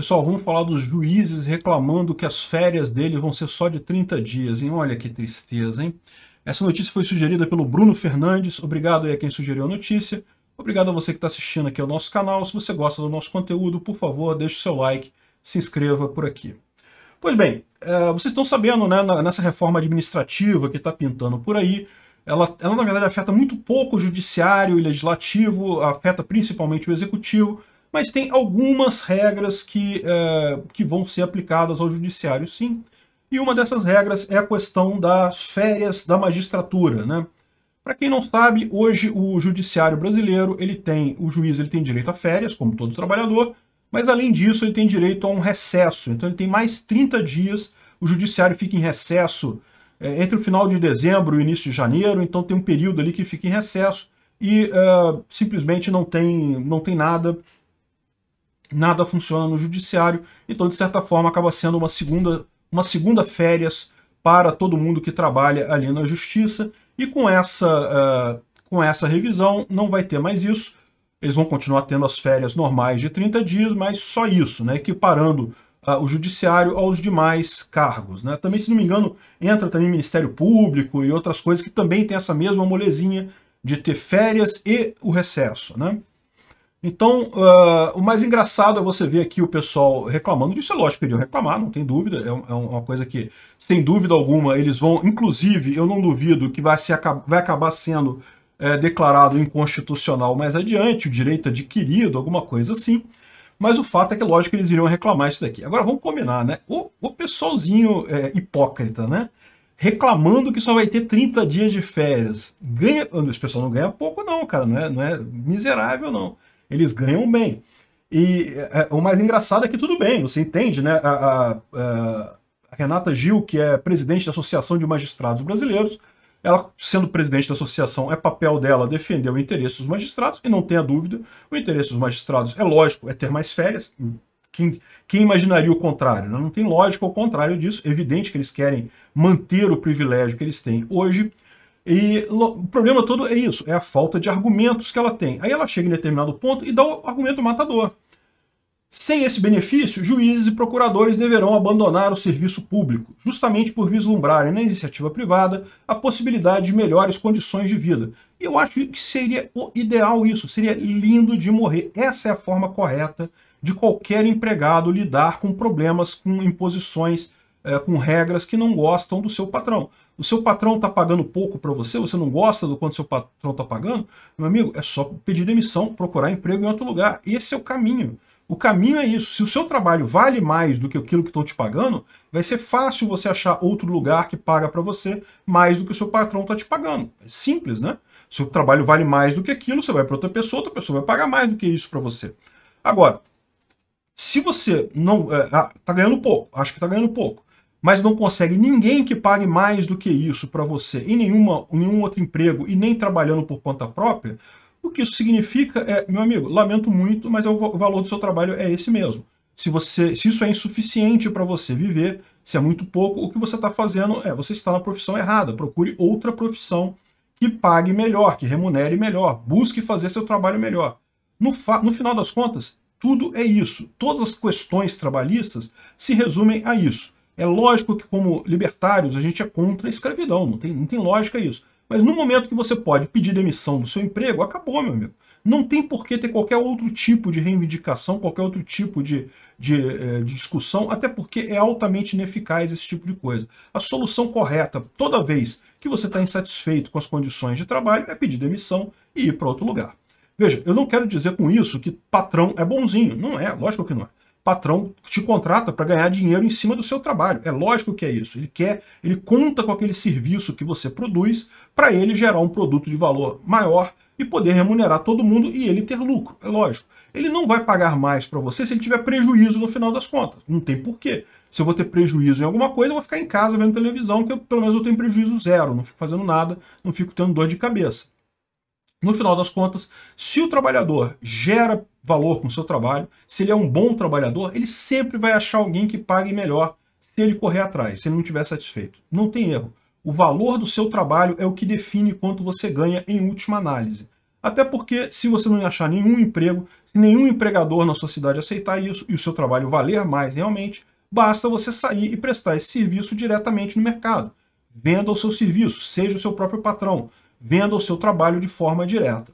Pessoal, vamos falar dos juízes reclamando que as férias dele vão ser só de 30 dias, hein? Olha que tristeza, hein? Essa notícia foi sugerida pelo Bruno Fernandes. Obrigado aí a quem sugeriu a notícia. Obrigado a você que está assistindo aqui ao nosso canal. Se você gosta do nosso conteúdo, por favor, deixe o seu like, se inscreva por aqui. Pois bem, é, vocês estão sabendo, né, nessa reforma administrativa que está pintando por aí, ela, ela, na verdade afeta muito pouco o judiciário e legislativo, afeta principalmente o executivo, mas tem algumas regras que, é, que vão ser aplicadas ao judiciário, sim. E uma dessas regras é a questão das férias da magistratura, né? Para quem não sabe, hoje o judiciário brasileiro, ele tem, o juiz ele tem direito a férias, como todo trabalhador, mas além disso ele tem direito a um recesso. Então ele tem mais 30 dias, o judiciário fica em recesso é, entre o final de dezembro e o início de janeiro, então tem um período ali que fica em recesso e uh, simplesmente não tem, não tem nada nada funciona no judiciário, então de certa forma acaba sendo uma segunda, uma segunda férias para todo mundo que trabalha ali na justiça, e com essa, uh, com essa revisão não vai ter mais isso, eles vão continuar tendo as férias normais de 30 dias, mas só isso, né, equiparando uh, o judiciário aos demais cargos. Né? Também, se não me engano, entra também Ministério Público e outras coisas que também tem essa mesma molezinha de ter férias e o recesso. Né? Então, uh, o mais engraçado é você ver aqui o pessoal reclamando disso. É lógico que iriam reclamar, não tem dúvida. É, é, é, uma coisa que, sem dúvida alguma, eles vão... Inclusive, eu não duvido que vai, se, vai acabar sendo é, declarado inconstitucional mais adiante, o direito adquirido, alguma coisa assim. Mas o fato é que, lógico, eles iriam reclamar isso daqui. Agora, vamos combinar, né? O, o pessoalzinho é, hipócrita, né? Reclamando que só vai ter 30 dias de férias. Ganha... Esse pessoal não ganha pouco, não, cara. Não é, não é miserável, não eles ganham bem. E é, é, o mais engraçado é que tudo bem, você entende, né? A, a, é, a, Renata Gil, que é presidente da Associação de Magistrados Brasileiros, ela, sendo presidente da associação, é papel dela defender o interesse dos magistrados, e não tenha dúvida, o interesse dos magistrados é lógico, é ter mais férias. Quem, quem imaginaria o contrário? Né? Não tem lógica ao contrário disso. É evidente que eles querem manter o privilégio que eles têm hoje, e o problema todo é isso, é a falta de argumentos que ela tem. Aí ela chega em determinado ponto e dá o argumento matador. Sem esse benefício, juízes e procuradores deverão abandonar o serviço público, justamente por vislumbrarem na iniciativa privada a possibilidade de melhores condições de vida. E eu acho que seria o ideal isso, seria lindo de morrer. Essa é a forma correta de qualquer empregado lidar com problemas, com imposições, eh, com regras que não gostam do seu patrão. O seu patrão está pagando pouco para você, você não gosta do quanto seu patrão está pagando, meu amigo, é só pedir demissão, procurar emprego em outro lugar. Esse é o caminho. O caminho é isso. Se o seu trabalho vale mais do que aquilo que estão te pagando, vai ser fácil você achar outro lugar que paga para você mais do que o seu patrão está te pagando. É simples, né? Se o trabalho vale mais do que aquilo, você vai para outra pessoa, outra pessoa vai pagar mais do que isso para você. Agora, se você não está é, ah, tá ganhando pouco, acho que está ganhando pouco, mas não consegue ninguém que pague mais do que isso para você em nenhuma, nenhum outro emprego e nem trabalhando por conta própria, o que isso significa é, meu amigo, lamento muito, mas é o valor do seu trabalho é esse mesmo. Se, você, se isso é insuficiente para você viver, se é muito pouco, o que você está fazendo é, você está na profissão errada, procure outra profissão que pague melhor, que remunere melhor, busque fazer seu trabalho melhor. No, no final das contas, tudo é isso. Todas as questões trabalhistas se resumem a isso. É lógico que, como libertários, a gente é contra a escravidão, não tem, não tem lógica isso. Mas no momento que você pode pedir demissão do seu emprego, acabou, meu amigo. Não tem por que ter qualquer outro tipo de reivindicação, qualquer outro tipo de, de, eh, de discussão, até porque é altamente ineficaz esse tipo de coisa. A solução correta, toda vez que você está insatisfeito com as condições de trabalho, é pedir demissão e ir para outro lugar. Veja, eu não quero dizer com isso que patrão é bonzinho. Não é, lógico que não é patrão te contrata para ganhar dinheiro em cima do seu trabalho. É lógico que é isso. Ele quer, ele conta com aquele serviço que você produz para ele gerar um produto de valor maior e poder remunerar todo mundo e ele ter lucro. É lógico. Ele não vai pagar mais para você se ele tiver prejuízo no final das contas. Não tem porquê. Se eu vou ter prejuízo em alguma coisa, eu vou ficar em casa vendo televisão, que eu, pelo menos eu tenho prejuízo zero, não fico fazendo nada, não fico tendo dor de cabeça. No final das contas, se o trabalhador gera valor com o seu trabalho, se ele é um bom trabalhador, ele sempre vai achar alguém que pague melhor se ele correr atrás, se ele não estiver satisfeito. Não tem erro. O valor do seu trabalho é o que define quanto você ganha em última análise. Até porque, se você não achar nenhum emprego, se nenhum empregador na sua cidade aceitar isso e o seu trabalho valer mais realmente, basta você sair e prestar esse serviço diretamente no mercado. Venda o seu serviço, seja o seu próprio patrão, venda o seu trabalho de forma direta.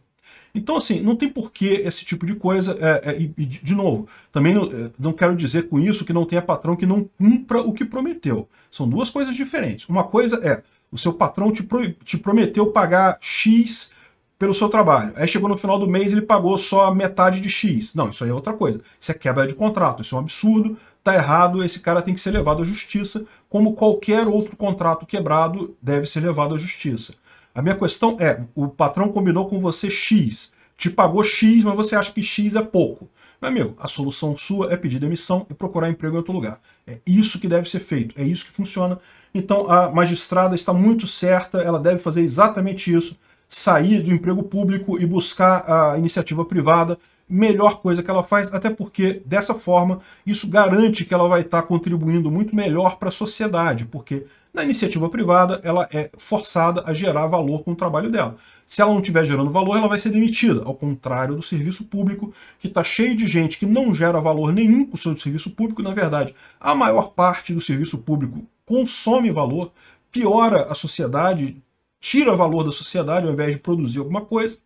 Então, assim, não tem porquê esse tipo de coisa. É, é, e, de novo, também não, é, não, quero dizer com isso que não tenha patrão que não cumpra o que prometeu. São duas coisas diferentes. Uma coisa é, o seu patrão te, pro, te prometeu pagar X pelo seu trabalho. Aí chegou no final do mês ele pagou só metade de X. Não, isso aí é outra coisa. Isso é quebra de contrato, isso é um absurdo, tá errado, esse cara tem que ser levado à justiça, como qualquer outro contrato quebrado deve ser levado à justiça. A minha questão é: o patrão combinou com você X, te pagou X, mas você acha que X é pouco. Meu amigo, a solução sua é pedir demissão e procurar emprego em outro lugar. É isso que deve ser feito, é isso que funciona. Então a magistrada está muito certa, ela deve fazer exatamente isso: sair do emprego público e buscar a iniciativa privada. Melhor coisa que ela faz, até porque dessa forma isso garante que ela vai estar contribuindo muito melhor para a sociedade, porque na iniciativa privada, ela é forçada a gerar valor com o trabalho dela. Se ela não estiver gerando valor, ela vai ser demitida, ao contrário do serviço público, que está cheio de gente que não gera valor nenhum com o seu serviço público. Na verdade, a maior parte do serviço público consome valor, piora a sociedade, tira valor da sociedade ao invés de produzir alguma coisa.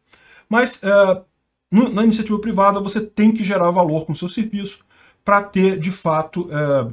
Mas é, na iniciativa privada, você tem que gerar valor com o seu serviço para ter, de fato, é,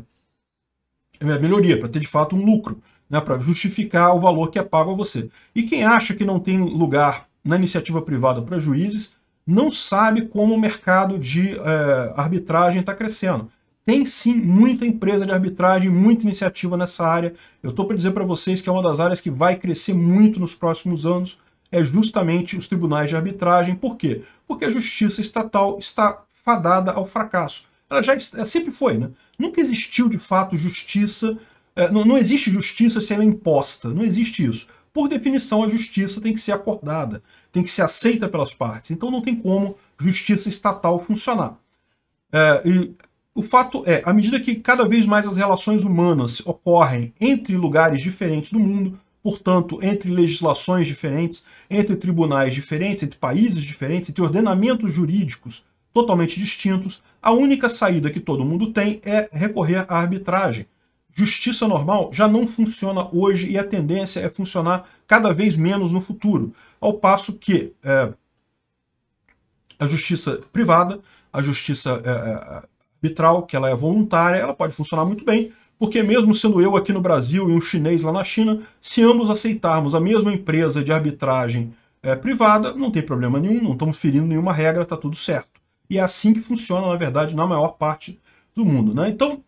é melhoria, para ter de fato um lucro, né, para justificar o valor que é pago a você. E quem acha que não tem lugar na iniciativa privada para juízes, não sabe como o mercado de é, arbitragem está crescendo. Tem sim muita empresa de arbitragem, muita iniciativa nessa área. Eu estou para dizer para vocês que é uma das áreas que vai crescer muito nos próximos anos, é justamente os tribunais de arbitragem. Por quê? Porque a justiça estatal está fadada ao fracasso ela já ela sempre foi, né? Nunca existiu de fato justiça, é, não, não existe justiça se ela é imposta, não existe isso. Por definição, a justiça tem que ser acordada, tem que ser aceita pelas partes. Então não tem como justiça estatal funcionar. É, e o fato é, à medida que cada vez mais as relações humanas ocorrem entre lugares diferentes do mundo, portanto, entre legislações diferentes, entre tribunais diferentes, entre países diferentes, entre ordenamentos jurídicos totalmente distintos, a única saída que todo mundo tem é recorrer à arbitragem. Justiça normal já não funciona hoje e a tendência é funcionar cada vez menos no futuro. Ao passo que é, a justiça privada, a justiça é, é, arbitral, que ela é voluntária, ela pode funcionar muito bem, porque mesmo sendo eu aqui no Brasil e um chinês lá na China, se ambos aceitarmos a mesma empresa de arbitragem é, privada, não tem problema nenhum, não estamos ferindo nenhuma regra, está tudo certo. E é assim que funciona, na verdade, na maior parte do mundo. Né? Então,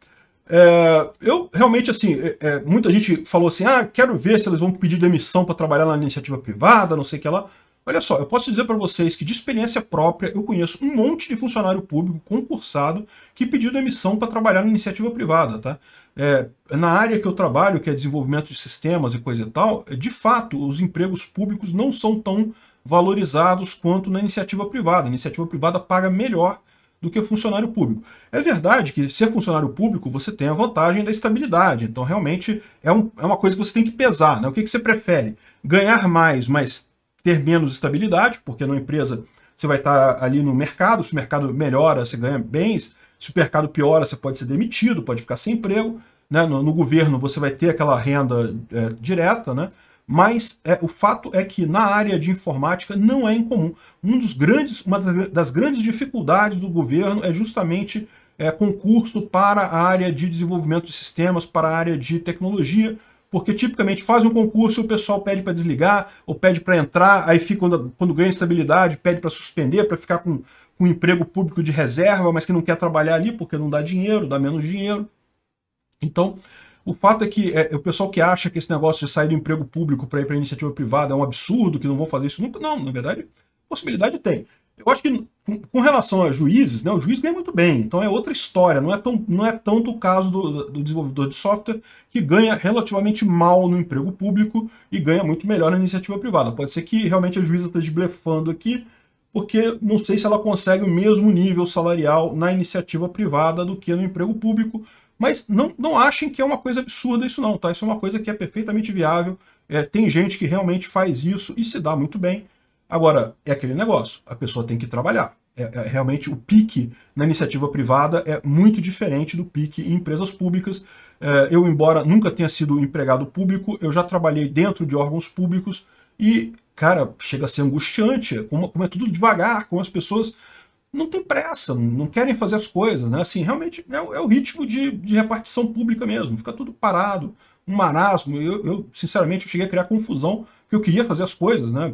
é, eu realmente, assim, é, é muita gente falou assim, ah, quero ver se eles vão pedir demissão para trabalhar na iniciativa privada, não sei o que lá. Olha só, eu posso dizer para vocês que de experiência própria eu conheço um monte de funcionário público concursado que pediu demissão para trabalhar na iniciativa privada, tá? É, na área que eu trabalho, que é desenvolvimento de sistemas e coisa e tal, é, de fato, os empregos públicos não são tão valorizados quanto na iniciativa privada. A iniciativa privada paga melhor do que o funcionário público. É verdade que ser funcionário público você tem a vantagem da estabilidade, então realmente é, um, é uma coisa que você tem que pesar. Né? O que, que você prefere? Ganhar mais, mas ter menos estabilidade, porque numa empresa você vai estar ali no mercado, se o mercado melhora, você ganha bens, se o mercado piora, você pode ser demitido, pode ficar sem emprego. Né? No, no governo você vai ter aquela renda é, direta, né? mas é, o fato é que na área de informática não é incomum. Um dos grandes, uma das grandes dificuldades do governo é justamente é, concurso para a área de desenvolvimento de sistemas, para a área de tecnologia, porque tipicamente faz um concurso, o pessoal pede para desligar, ou pede para entrar, aí fica quando, quando ganha estabilidade, pede para suspender, para ficar com, com um emprego público de reserva, mas que não quer trabalhar ali porque não dá dinheiro, dá menos dinheiro. Então, o fato é que é, o pessoal que acha que esse negócio de sair do emprego público para ir para iniciativa privada é um absurdo, que não vão fazer isso nunca. Não, na verdade, possibilidade tem. Eu acho que com, relação a juízes, né, o juiz ganha muito bem, então é outra história. Não é, tão, não é tanto o caso do, do desenvolvedor de software que ganha relativamente mal no emprego público e ganha muito melhor na iniciativa privada. Pode ser que realmente a juíza esteja blefando aqui, porque não sei se ela consegue o mesmo nível salarial na iniciativa privada do que no emprego público, mas não, não achem que é uma coisa absurda isso não, tá? Isso é uma coisa que é perfeitamente viável. É, tem gente que realmente faz isso e se dá muito bem. Agora, é aquele negócio, a pessoa tem que trabalhar. É, é, realmente o pique na iniciativa privada é muito diferente do pique em empresas públicas. É, eu, embora nunca tenha sido empregado público, eu já trabalhei dentro de órgãos públicos e, cara, chega a ser angustiante, como, como é tudo devagar, como as pessoas não tem pressa, não querem fazer as coisas, né? Assim, realmente é, é o ritmo de, de, repartição pública mesmo, fica tudo parado, um marasmo. Eu, eu, sinceramente, eu cheguei a criar confusão, porque eu queria fazer as coisas, né?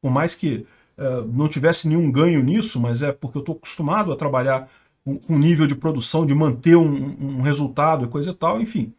Por mais que é, não tivesse nenhum ganho nisso, mas é porque eu estou acostumado a trabalhar com um nível de produção, de manter um, um resultado e coisa e tal, enfim.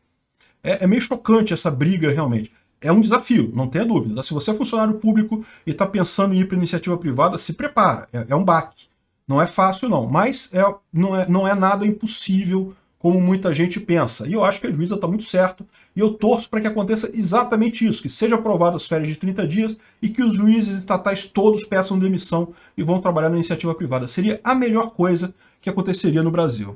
É, é meio chocante essa briga realmente é um desafio, não tenha dúvida. Se você é funcionário público e está pensando em ir para iniciativa privada, se prepara, é, é um baque. Não é fácil, não, mas é, não, é, não é nada impossível como muita gente pensa. E eu acho que a juíza está muito certo e eu torço para que aconteça exatamente isso, que seja aprovada as férias de 30 dias e que os juízes estatais todos peçam demissão e vão trabalhar na iniciativa privada. Seria a melhor coisa que aconteceria no Brasil.